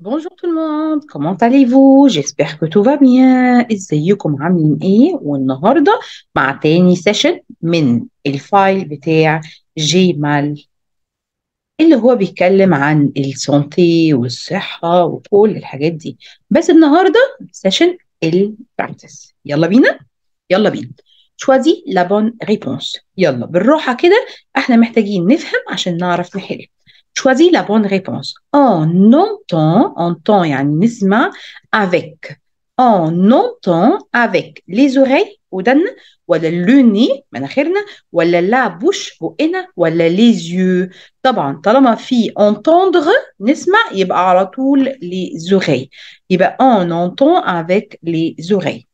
Bonjour tout le monde, comment allez-vous? J'espère que tout va bien. ازيكم عاملين ايه؟ والنهارده مع تاني سيشن من الفايل بتاع جيمال اللي هو بيتكلم عن السونتي والصحة وكل الحاجات دي بس النهارده سيشن البراكتس يلا بينا يلا بينا شوازي لابون ريبونس يلا بالراحة كده احنا محتاجين نفهم عشان نعرف نحل choisis la bonne réponse. On entend, entend et avec. On entend avec les oreilles ou d'un, ou le nez, ou la bouche ou ina, ou les yeux. Taban t'as ma fille entendre, nisma, il y a les oreilles. Il y a on entend avec les oreilles.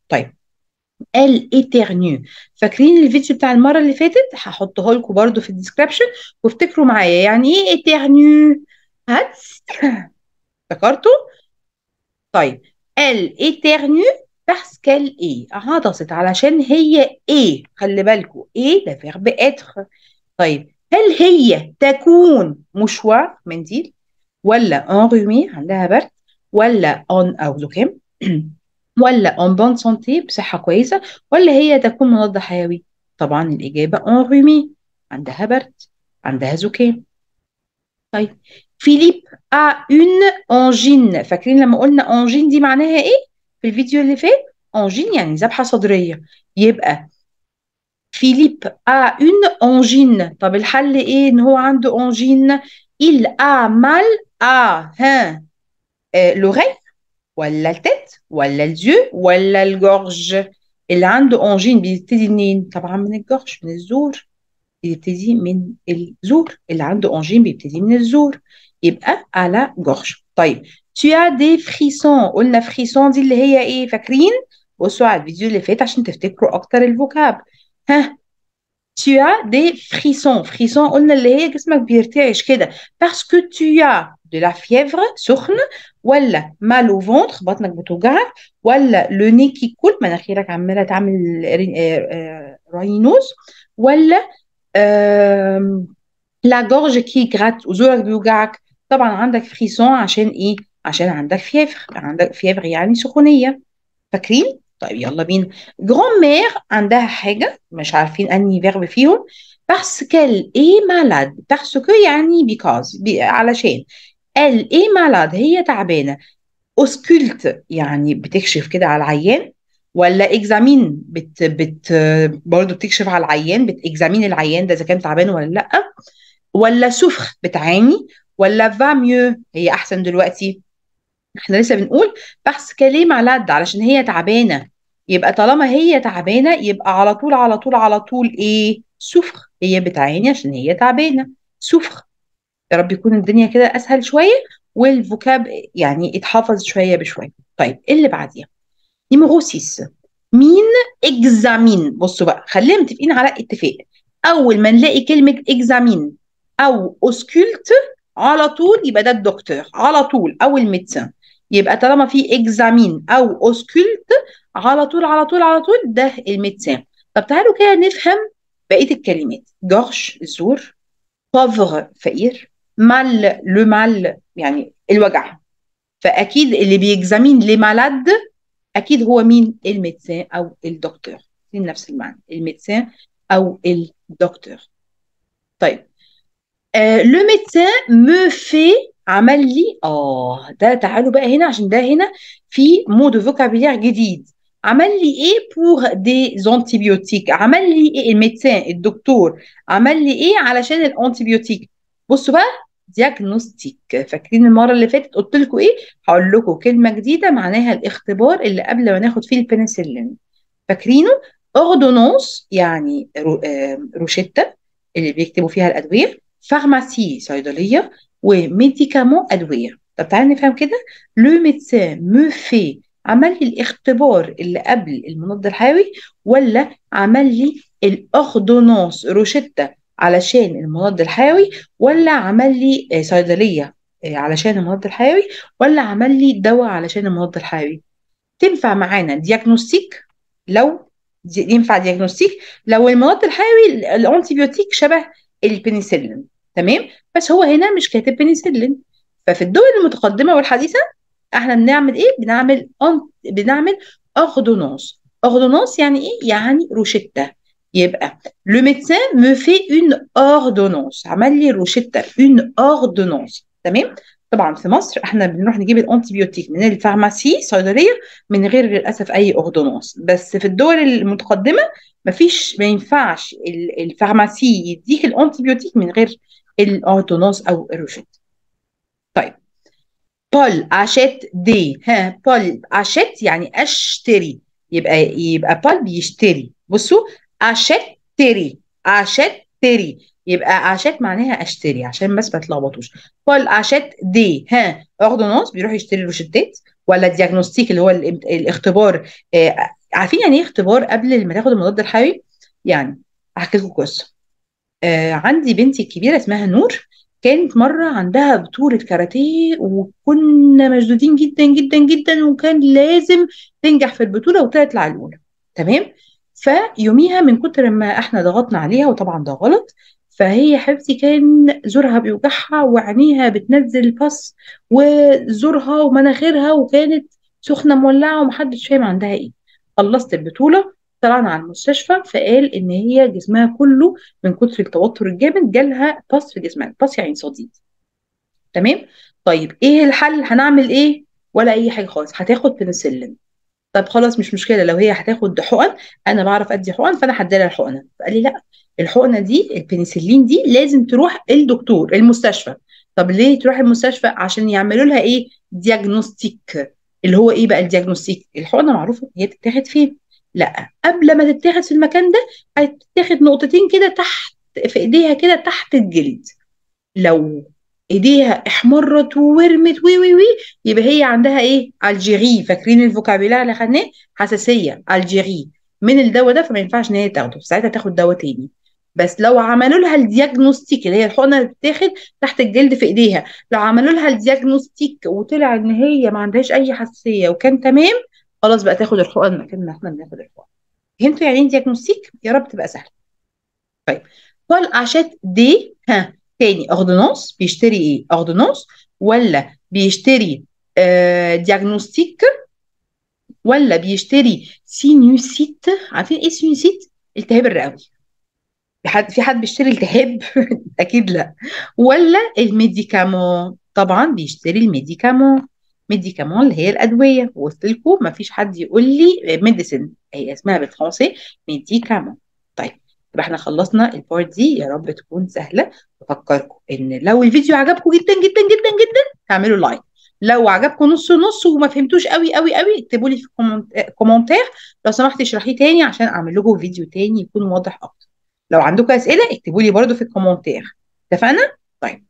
قال ايترنيو فاكرين الفيديو بتاع المره اللي فاتت هحطه لكم برده في الديسكربشن وافتكروا معايا يعني ايه ايترنيو هاتس افتكرتوا طيب قال ايترنيو parce qu'elle est عطست علشان هي ايه خلي بالكوا ايه ده فيرب اتر طيب هل هي تكون مشوار منديل ولا انرومي عندها برد ولا اون او لوكيم ولا اون بون سونتي بصحه كويسه ولا هي تكون مضاد حيوي طبعا الاجابه اون رومي عندها برد عندها زكام طيب فيليب ا اون انجين فاكرين لما قلنا انجين دي معناها ايه في الفيديو اللي فات انجين يعني ذبحه صدريه يبقى فيليب ا اون انجين طب الحل ايه ان هو عنده انجين il a mal à hein, euh, l'oreille ولا التت ولا الزيو ولا الجورج اللي عنده اونجين بيبتدي منين طبعا من الجورج من الزور بيبتدي من الزور اللي عنده اونجين بيبتدي من الزور يبقى على جورج طيب tu as des frissons قلنا فريسون دي اللي هي ايه فاكرين بصوا على الفيديو اللي فات عشان تفتكروا اكتر الفوكاب ها tu as des frissons frissons قلنا اللي هي جسمك بيرتعش كده parce que tu as de la fièvre سخن ولا mal au ventre بطنك بتوجعك ولا le nez qui coule مناخيرك عماله تعمل راينوز ولا la gorge gratte, ou وزورك بيوجعك طبعا عندك frisson, عشان ايه عشان عندك فيفر عندك فيفر يعني سخونيه فاكرين طيب يلا بينا جرون مير عندها حاجة مش عارفين أنهي فيرب فيهم باسكال إي مالاد باسكو يعني because علشان ال إي مالاد هي تعبانة ausculte يعني بتكشف كده على العيان ولا اكزامين بت بت برضه بتكشف على العيان بتكزامين العيان ده اذا كان تعبان ولا لا ولا سفخ بتعاني ولا فا ميو هي احسن دلوقتي احنا لسه بنقول بحث كلمة لاد علشان هي تعبانه يبقى طالما هي تعبانه يبقى على طول على طول على طول ايه سفخ هي بتعاني عشان هي تعبانه سفخ يا رب يكون الدنيا كده اسهل شويه والفوكاب يعني اتحفظ شويه بشويه طيب اللي بعديها نيميرو مين اكزامين بصوا بقى خلينا متفقين على اتفاق اول ما نلاقي كلمه اكزامين او اوسكولت على طول يبقى ده الدكتور على طول او الميدسن يبقى طالما في اكزامين او اوسكولت على طول على طول على طول ده الميدسان طب تعالوا كده نفهم بقيه الكلمات جورش الزور بافغ فقير مال لو مال يعني الوجع فاكيد اللي بيجزمين لي مالاد اكيد هو مين الميدسان او الدكتور في نفس المعنى الميدسان او الدكتور طيب لو ميدسان مو في عمل لي اه ده تعالوا بقى هنا عشان ده هنا في مود فوكابيلير جديد عمل لي ايه بور دي زونتيبيوتيك عمل لي ايه الميدسان الدكتور عمل لي ايه علشان الانتيبيوتيك بصوا بقى دياجنوستيك فاكرين المره اللي فاتت قلت لكم ايه هقول لكم كلمه جديده معناها الاختبار اللي قبل ما ناخد فيه البنسلين فاكرينه اوردونونس يعني روشته اللي بيكتبوا فيها الادويه فارماسي صيدليه وميديكامون ادويه طب تعالى نفهم كده لو ميدسان مو في عمل لي الاختبار اللي قبل المضاد الحيوي ولا عمل لي الاخدونوس روشتة علشان المضاد الحيوي ولا عمل لي آه، صيدليه آه، علشان المضاد الحيوي ولا عمل لي دواء علشان المضاد الحيوي تنفع معانا دياجنوستيك لو ينفع دياجنوستيك لو المضاد الحيوي الانتيبيوتيك شبه البنسلين تمام بس هو هنا مش كاتب بنسلين ففي الدول المتقدمه والحديثه احنا بنعمل ايه بنعمل بنعمل اوردونونس اوردونونس يعني ايه يعني روشته يبقى لو ميدسان مو في اون اوردونونس عمل لي روشته اون اوردونونس تمام طبعا في مصر احنا بنروح نجيب الانتيبيوتيك من الفارماسي صيدليه من غير للاسف اي اوردونونس بس في الدول المتقدمه مفيش ما ينفعش الفارماسي يديك الانتيبيوتيك من غير الاوردونونس او الروشته بول اشت دي ها بول اشت يعني اشتري يبقى يبقى بول بيشتري بصوا اشتري تري يبقى اشت معناها اشتري عشان بس ما تلخبطوش بول اشت دي ها اوردونانس بيروح يشتري روشتات ولا ديجنوستيك اللي هو الاختبار آه عارفين يعني ايه اختبار قبل ما تاخد المضاد الحيوي يعني هحكي لكم قصه آه عندي بنتي الكبيره اسمها نور كانت مرة عندها بطولة كاراتيه وكنا مشدودين جدا جدا جدا وكان لازم تنجح في البطولة وطلعت العلونة تمام فيوميها من كتر ما احنا ضغطنا عليها وطبعا ده غلط فهي حبيبتي كان زورها بيوجعها وعينيها بتنزل باص وزورها ومناخيرها وكانت سخنه مولعه ومحدش فاهم عندها ايه خلصت البطوله طلعنا على المستشفى فقال ان هي جسمها كله من كتر التوتر الجامد جالها باس في جسمها باس يعني صديد تمام طيب ايه الحل هنعمل ايه ولا اي حاجه خالص هتاخد بنسلين طب خلاص مش مشكله لو هي هتاخد حقن انا بعرف ادي حقن فانا هديلها الحقنه فقال لي لا الحقنه دي البنسلين دي لازم تروح الدكتور المستشفى طب ليه تروح المستشفى عشان يعملوا لها ايه دياجنوستيك اللي هو ايه بقى الدياجنوستيك الحقنه معروفه هي بتتاخد فين لا قبل ما تتاخد في المكان ده هتتاخد نقطتين كده تحت في ايديها كده تحت الجلد لو ايديها احمرت وورمت وي وي وي يبقى هي عندها ايه الجيري فاكرين الفوكابيلار اللي خدناه حساسيه الجيري من الدواء ده فما ينفعش ان هي تاخده ساعتها تاخد دواء تاني بس لو عملوا لها الدياجنوستيك اللي هي الحقنه اللي بتتاخد تحت الجلد في ايديها لو عملوا لها الدياجنوستيك وطلع ان هي ما عندهاش اي حساسيه وكان تمام خلاص بقى تاخد الحقن مكان ما احنا بناخد الحقن فهمتوا يعني ايه دياجنوستيك يا رب تبقى سهله طيب بول عشات دي ها تاني اوردونونس بيشتري ايه اوردونونس ولا بيشتري ديجنوستيك آه، دياجنوستيك ولا بيشتري سينيوسيت عارفين ايه سينيوسيت التهاب الرئوي في حد في حد بيشتري التهاب اكيد لا ولا الميديكامون طبعا بيشتري الميديكامون ميديكامون اللي هي الادويه وقلت لكم ما فيش حد يقول لي ميديسن هي اسمها بالفرنسي ميديكامون طيب يبقى احنا خلصنا البارت دي يا رب تكون سهله بفكركم ان لو الفيديو عجبكم جدا جدا جدا جدا تعملوا لايك لو عجبكم نص نص وما فهمتوش قوي قوي قوي اكتبوا لي في كومنتير لو سمحت اشرحيه تاني عشان اعمل لكم فيديو تاني يكون واضح اكتر لو عندكم اسئله اكتبوا لي برده في الكومنتير اتفقنا طيب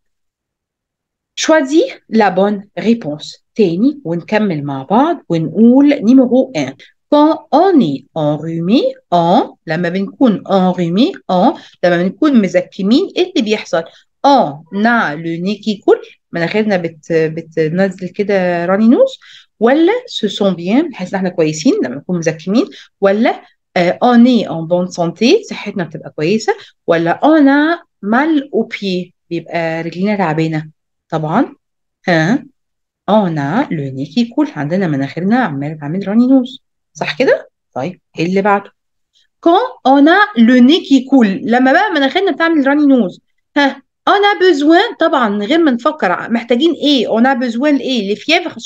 Choisis لا بون ريبونس تاني ونكمل مع بعض ونقول numéro ان كون اوني est enrhumé en لما بنكون enrhumé اون لما بنكون مزكمين ايه اللي بيحصل on a le nez qui coule مناخيرنا بتنزل كده راني نوز ولا se sent bien بنحس ان احنا كويسين لما نكون مزكمين ولا اوني اون بون سانتي صحتنا بتبقى كويسه ولا on مال mal au بيبقى رجلينا تعبانه طبعا ها انا لونيكي كول عندنا مناخيرنا عماله تعمل راني نوز صح كده؟ طيب ايه اللي بعده؟ كون انا لونيكي كول لما بقى مناخيرنا بتعمل راني نوز ها انا بزوان طبعا من غير ما نفكر محتاجين ايه انا بزوان ايه لايه لفيافغ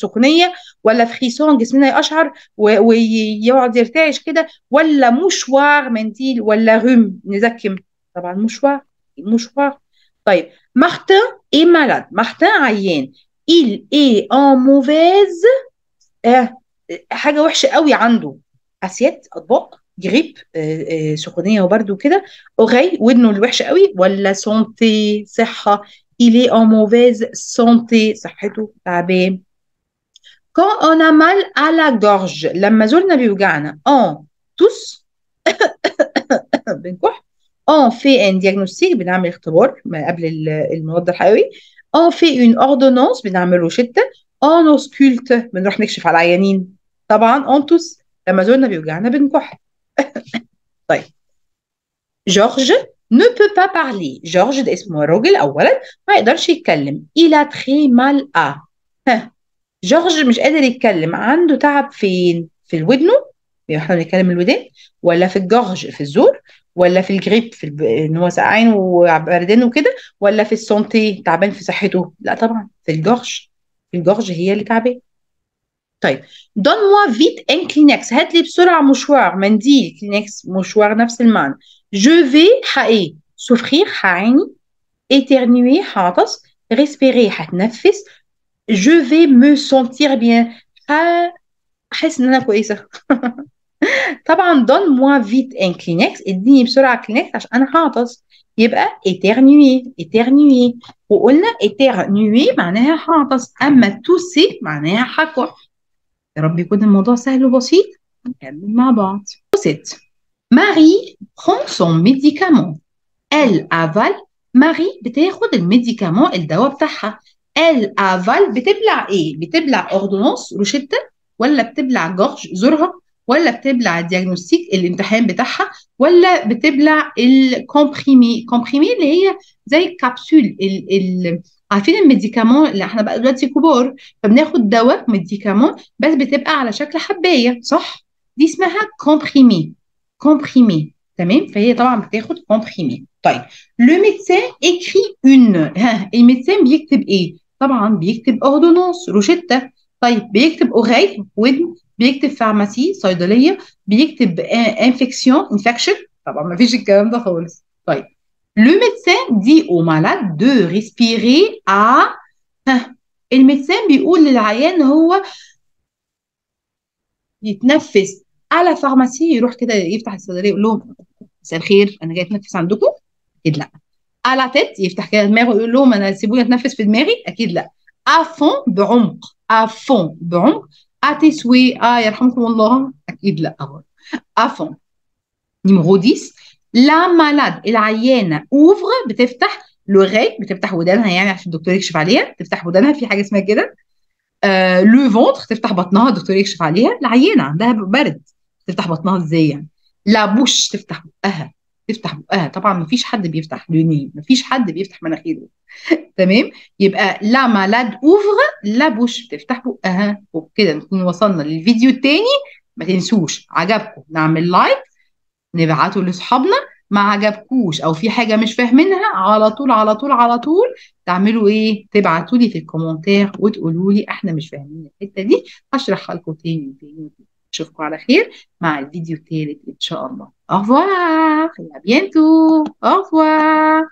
ولا فخيسون جسمنا يقشعر ويقعد يرتعش كده ولا مشوار منديل ولا غم نزكم طبعا مشوار مشوار طيب مارتن est malade. Martin yen. il est en mauvaise حاجه وحشه قوي عنده اسيت اطباق جريب سخونيه وبرد وكده اوغاي ودنه الوحشه قوي ولا سونتي صحه الي est موفيز mauvaise صحته تعبان كون انا مال على جورج لما زورنا بيوجعنا اون آه، توس بنكح اه في ان diagnostic بنعمل اختبار قبل المضاد الحيوي اه في اون اوردونونس بنعمله روشته اه نوسكولت بنروح نكشف على العيانين طبعا on لما زورنا بيوجعنا بنكح طيب جورج نو بو با بارلي جورج ده اسمه راجل اولا ما يقدرش يتكلم الى تري مال ا جورج مش قادر يتكلم عنده تعب فين في ودنه احنا بنتكلم الودان ولا في الجورج في الزور ولا في الجريب في الب... ان هو سقعان وبردان وكده ولا في السونتي تعبان في صحته لا طبعا في الجورج الجورج هي اللي تعبانه طيب دون موا فيت ان كلينكس هات لي بسرعه مشوار منديل كلينكس مشوار نفس المعنى جو في حقي سوفخير حعاني éternuer حعطس ريسبيري حتنفس جو في مو سونتير بيان حاسس ان انا كويسه طبعا دون موا فيت ان كلينكس اديني بسرعه كلينكس عشان انا هعطس يبقى ايترنيي ايترنيي وقلنا ايترنيي معناها هعطس اما توسي معناها حكح يا رب يكون الموضوع سهل وبسيط نكمل مع بعض توست ماري برون سون ميديكامون ال افال ماري بتاخد الميديكامون الدواء بتاعها ال افال بتبلع ايه بتبلع اوردونس روشته ولا بتبلع جورج زورها ولا بتبلع الدياجنوستيك الامتحان بتاعها ولا بتبلع الكومبريمي كومبريمي اللي هي زي الكبسول ال ال عارفين الميديكامون اللي احنا بقى دلوقتي كبار فبناخد دواء ميديكامون بس بتبقى على شكل حبايه صح؟ دي اسمها كومبريمي كومبريمي تمام فهي طبعا بتاخد كومبريمي طيب لو ميديسان اكري اون ها الميديسان بيكتب ايه؟ طبعا بيكتب اوردونونس روشته طيب بيكتب اوغاي ودن بيكتب فارماسي صيدليه بيكتب انفكسيون انفكشن طبعا ما فيش الكلام ده خالص طيب لو ميدسان دي او مالاد دو ريسبيري ا الميدسان بيقول للعيان هو يتنفس على فارماسي يروح كده يفتح الصيدليه يقول لهم مساء الخير انا جاي اتنفس عندكم اكيد لا على تيت يفتح كده دماغه يقول لهم انا سيبوني اتنفس في دماغي اكيد لا افون بعمق افون بعمق اتسوي اه يرحمكم الله اكيد لا افون نيميرو 10 لا مالاد العيانه اوفر بتفتح لوغاي بتفتح ودانها يعني عشان الدكتور يكشف عليها تفتح ودانها في حاجه اسمها كده لو فونتر تفتح بطنها الدكتور يكشف عليها العيانه عندها برد تفتح بطنها ازاي يعني لا بوش تفتح بقها تفتح بقها آه، طبعا مفيش حد بيفتح لوني مفيش حد بيفتح مناخيره تمام يبقى لا مالاد اوفر لا بوش بتفتح بقها وبكده نكون وصلنا للفيديو الثاني ما تنسوش عجبكم نعمل لايك نبعته لاصحابنا ما عجبكوش او في حاجه مش فاهمينها على طول على طول على طول تعملوا ايه تبعتوا لي في الكومنتات وتقولوا لي احنا مش فاهمين الحته دي هشرحها لكم تاني تاني اشوفكم على خير مع الفيديو الثالث ان شاء الله Au revoir et à bientôt. Au revoir.